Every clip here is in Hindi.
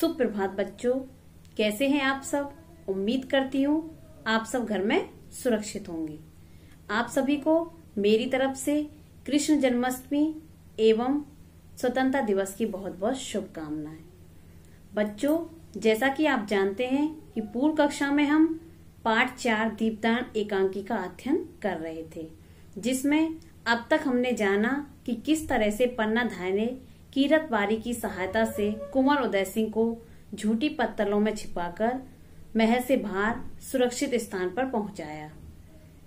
सुप्रभात बच्चों कैसे हैं आप सब उम्मीद करती हूँ आप सब घर में सुरक्षित होंगे आप सभी को मेरी तरफ से कृष्ण जन्माष्टमी एवं स्वतंत्रता दिवस की बहुत बहुत शुभकामनाएं बच्चों जैसा कि आप जानते हैं कि पूर्व कक्षा में हम पाठ चार दीपदान एकांकी का अध्ययन कर रहे थे जिसमें अब तक हमने जाना कि किस तरह से पन्ना धाने कीरत बारी की सहायता से कुंवर उदय सिंह को झूठी पत्तलों में छिपाकर महल से बाहर सुरक्षित स्थान पर पहुंचाया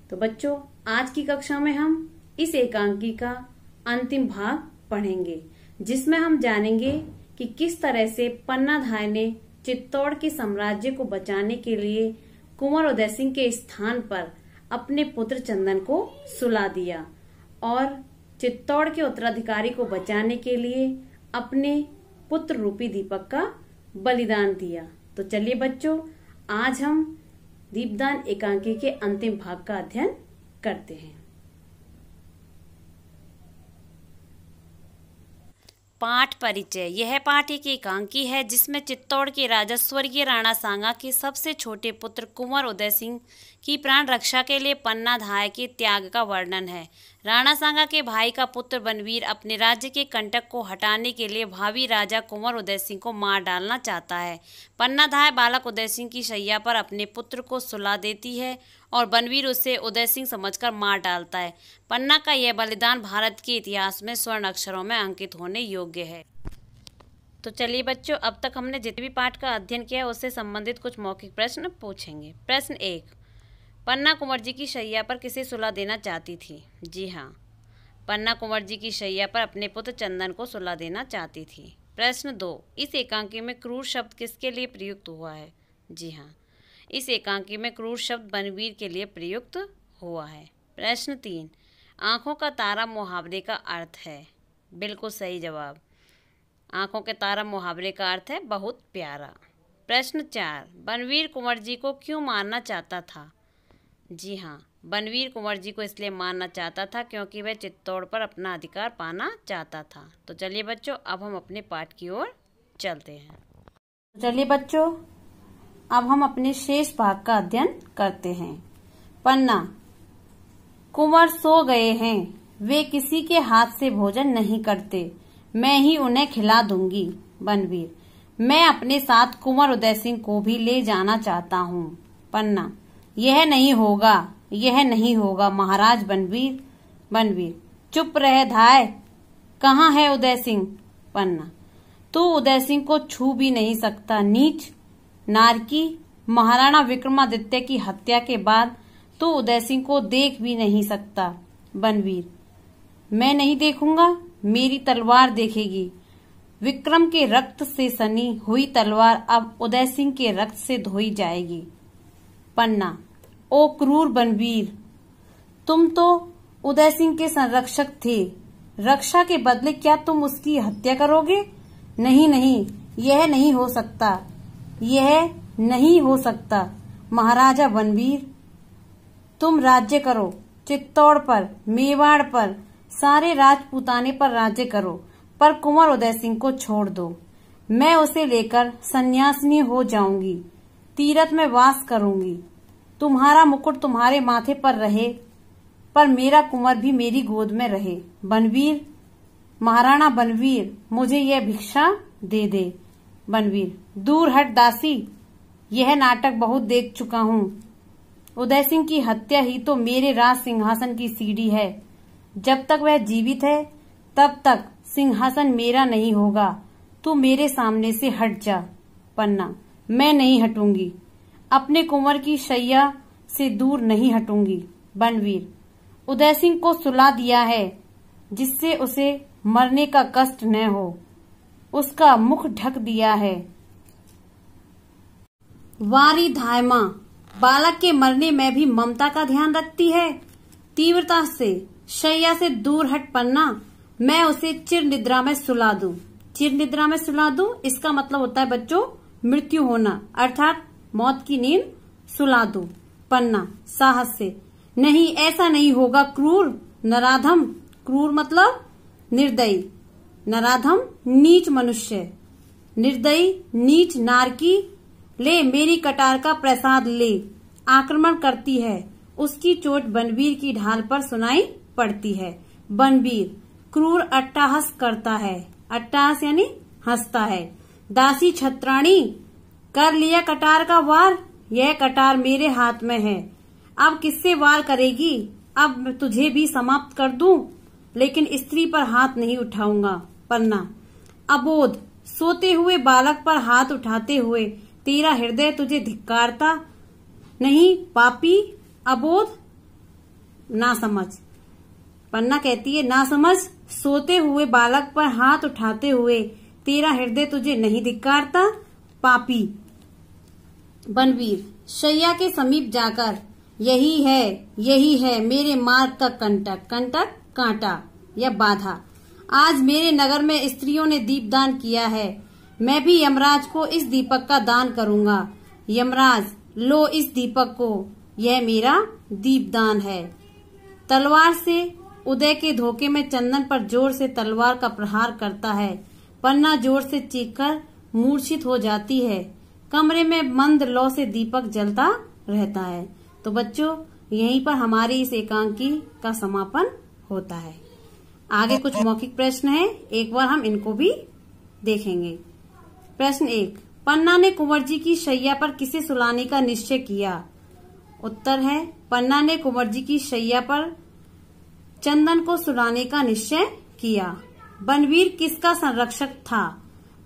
तो बच्चों आज की कक्षा में हम इस एकांकी का अंतिम भाग पढ़ेंगे जिसमें हम जानेंगे कि किस तरह से पन्नाधाय ने चित्तौड़ के साम्राज्य को बचाने के लिए कुंवर उदय सिंह के स्थान पर अपने पुत्र चंदन को सुला दिया और चित्तौड़ के उत्तराधिकारी को बचाने के लिए अपने पुत्र रूपी दीपक का बलिदान दिया तो चलिए बच्चों आज हम दीपदान एकांकी के अंतिम भाग का अध्ययन करते हैं पाठ परिचय यह पाठ एक एकांकी है जिसमें चित्तौड़ के राजा स्वर्गीय राणा सांगा के सबसे छोटे पुत्र कुंवर उदय सिंह की प्राण रक्षा के लिए पन्ना धाय के त्याग का वर्णन है राणा सांगा के भाई का पुत्र बनवीर अपने राज्य के कंटक को हटाने के लिए भावी राजा कुंवर उदय सिंह को मार डालना चाहता है पन्ना धाय बालक उदय सिंह की शैया पर अपने पुत्र को सुला देती है और बनवीर उसे उदय सिंह समझकर मार डालता है पन्ना का यह बलिदान भारत के इतिहास में स्वर्ण अक्षरों में अंकित होने योग्य है तो चलिए बच्चों अब तक हमने जितने भी पाठ का अध्ययन किया है उससे संबंधित कुछ मौखिक प्रश्न पूछेंगे प्रश्न एक पन्ना कुंवर जी की शैया पर किसे सुलह देना चाहती थी जी हाँ पन्ना कुंवर जी की शैया पर अपने पुत्र चंदन को सुलह देना चाहती थी प्रश्न दो इस एकांकी में क्रूर शब्द किसके लिए प्रयुक्त हुआ है जी हाँ इस एकांकी में क्रूर शब्द बनवीर के लिए प्रयुक्त हुआ है प्रश्न तीन आँखों का तारा मुहावरे का अर्थ है बिल्कुल सही जवाब आँखों के तारा मुहावरे का अर्थ है बहुत प्यारा प्रश्न चार बनवीर कुंवर जी को क्यों मारना चाहता था जी हाँ बनवीर कुंवर जी को इसलिए मारना चाहता था क्योंकि वह चित्तौड़ पर अपना अधिकार पाना चाहता था तो चलिए बच्चों अब हम अपने पाठ की ओर चलते हैं चलिए बच्चों अब हम अपने शेष भाग का अध्ययन करते हैं पन्ना कुंवर सो गए हैं वे किसी के हाथ से भोजन नहीं करते मैं ही उन्हें खिला दूंगी बनवीर मैं अपने साथ कुंवर उदय सिंह को भी ले जाना चाहता हूँ पन्ना यह नहीं होगा यह नहीं होगा महाराज बनवीर बनवीर चुप रह धाय कहाँ है उदय सिंह पन्ना तू उदय सिंह को छू भी नहीं सकता नीच नारकी महाराणा विक्रमादित्य की हत्या के बाद तो उदय सिंह को देख भी नहीं सकता बनवीर मैं नहीं देखूंगा मेरी तलवार देखेगी विक्रम के रक्त से सनी हुई तलवार अब उदय सिंह के रक्त से धोई जाएगी पन्ना ओ क्रूर बनवीर तुम तो उदय सिंह के संरक्षक थे रक्षा के बदले क्या तुम उसकी हत्या करोगे नहीं नहीं यह नहीं हो सकता यह नहीं हो सकता महाराजा बनवीर तुम राज्य करो चित्तौड़ पर मेवाड़ पर सारे राजपूताने पर राज्य करो पर कुंवर उदय सिंह को छोड़ दो मैं उसे लेकर सन्यासिनी हो जाऊंगी तीरथ में वास करूंगी तुम्हारा मुकुट तुम्हारे माथे पर रहे पर मेरा कुंवर भी मेरी गोद में रहे बनवीर महाराणा बनवीर मुझे यह भिक्षा दे दे बनवीर दूर हट दासी यह नाटक बहुत देख चुका हूँ उदय सिंह की हत्या ही तो मेरे राज सिंहासन की सीढ़ी है जब तक वह जीवित है तब तक सिंहासन मेरा नहीं होगा तू मेरे सामने से हट जा पन्ना मैं नहीं हटूंगी अपने कुंवर की शैया से दूर नहीं हटूंगी बनवीर उदय सिंह को सुला दिया है जिससे उसे मरने का कष्ट न हो उसका मुख ढक दिया है वारी धायमा बालक के मरने में भी ममता का ध्यान रखती है तीव्रता से शैया से दूर हट पन्ना मैं उसे चिर निद्रा में सुला दू चिर निद्रा में सुला दू इसका मतलब होता है बच्चों मृत्यु होना अर्थात मौत की नींद सुला दू पन्ना साहस से नहीं ऐसा नहीं होगा क्रूर नराधम क्रूर मतलब निर्दयी नराधम नीच मनुष्य निर्दयी नीच नारकी ले मेरी कटार का प्रसाद ले आक्रमण करती है उसकी चोट बनबीर की ढाल पर सुनाई पड़ती है बनबीर क्रूर अट्टाहस करता है अट्टाहस यानी हंसता है दासी छत्राणी कर लिया कटार का वार यह कटार मेरे हाथ में है अब किससे वार करेगी अब तुझे भी समाप्त कर दूं लेकिन स्त्री पर हाथ नहीं उठाऊंगा पन्ना अबोध सोते हुए बालक पर हाथ उठाते हुए तेरा हृदय तुझे धिक्कारता नहीं पापी अबोध ना समझ पन्ना कहती है ना समझ सोते हुए बालक पर हाथ उठाते हुए तेरा हृदय तुझे नहीं धिक्कारता पापी बनवीर शैया के समीप जाकर यही है यही है मेरे मार्ग का कंटक कंटक कांटा या बाधा आज मेरे नगर में स्त्रियों ने दीपदान किया है मैं भी यमराज को इस दीपक का दान करूंगा यमराज लो इस दीपक को यह मेरा दीपदान है तलवार से उदय के धोखे में चंदन पर जोर से तलवार का प्रहार करता है पन्ना जोर से चीखकर मूर्छित हो जाती है कमरे में मंद लौ से दीपक जलता रहता है तो बच्चों यहीं पर हमारी इस एकांकी का समापन होता है आगे कुछ मौखिक प्रश्न हैं एक बार हम इनको भी देखेंगे प्रश्न एक पन्ना ने कुंवर जी की शैया पर किसे सुलाने का निश्चय किया उत्तर है पन्ना ने कुंवर जी की शैया पर चंदन को सुलाने का निश्चय किया बनवीर किसका संरक्षक था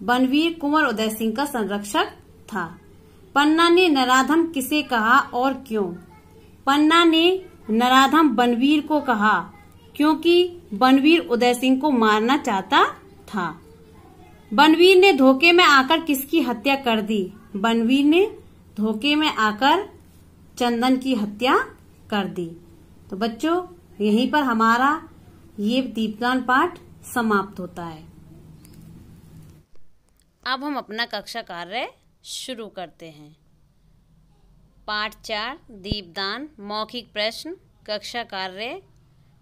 बनवीर कुंवर उदय सिंह का संरक्षक था पन्ना ने नराधम किसे कहा और क्यों पन्ना ने नराधम बनवीर को कहा क्योंकि बनवीर उदय सिंह को मारना चाहता था बनवीर ने धोखे में आकर किसकी हत्या कर दी बनवीर ने धोखे में आकर चंदन की हत्या कर दी तो बच्चों यहीं पर हमारा ये दीपदान पाठ समाप्त होता है अब हम अपना कक्षा कार्य शुरू करते हैं पाठ चार दीपदान मौखिक प्रश्न कक्षा कार्य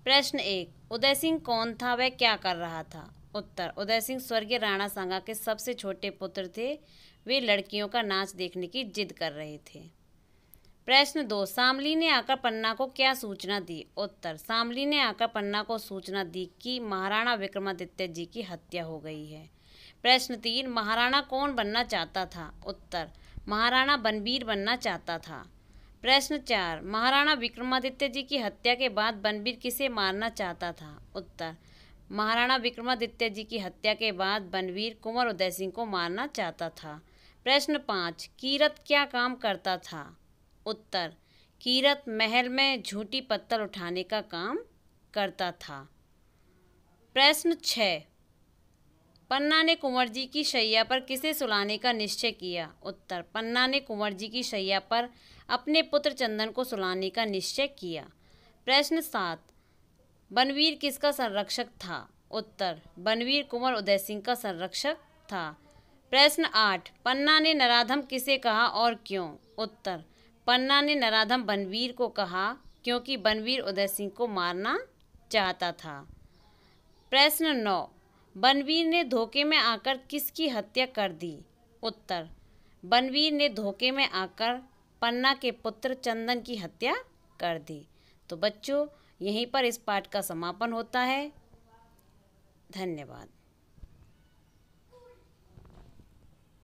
प्रश्न एक उदय सिंह कौन था वह क्या कर रहा था उत्तर उदय सिंह स्वर्गीय राणा सांगा के सबसे छोटे पुत्र थे वे लड़कियों का नाच देखने की जिद कर रहे थे प्रश्न दो सामली ने आकर पन्ना को क्या सूचना दी उत्तर सामली ने आकर पन्ना को सूचना दी कि महाराणा विक्रमादित्य जी की हत्या हो गई है प्रश्न तीन महाराणा कौन बनना चाहता था उत्तर महाराणा बनबीर बनना चाहता था प्रश्न चार महाराणा विक्रमादित्य जी की हत्या के बाद बनबीर किसे मारना चाहता था उत्तर महाराणा विक्रमादित्य जी की हत्या के बाद बनवीर कुंवर उदय सिंह को मारना चाहता था प्रश्न पाँच कीरत क्या काम करता था उत्तर कीरत महल में झूठी पत्थर उठाने का काम करता था प्रश्न छः पन्ना ने कुंवर जी की शैया पर किसे सुलाने का निश्चय किया उत्तर पन्ना ने कुंवर जी की शैया पर अपने पुत्र चंदन को सुलाने का निश्चय किया प्रश्न सात बनवीर किसका संरक्षक था उत्तर बनवीर कुंवर उदय सिंह का संरक्षक था प्रश्न आठ पन्ना ने नराधम किसे कहा और क्यों उत्तर पन्ना ने नराधम बनवीर को कहा क्योंकि बनवीर उदय सिंह को मारना चाहता था प्रश्न नौ बनवीर ने धोखे में आकर किसकी हत्या कर दी उत्तर बनवीर ने धोखे में आकर पन्ना के पुत्र चंदन की हत्या कर दी तो बच्चों यहीं पर इस पाठ का समापन होता है धन्यवाद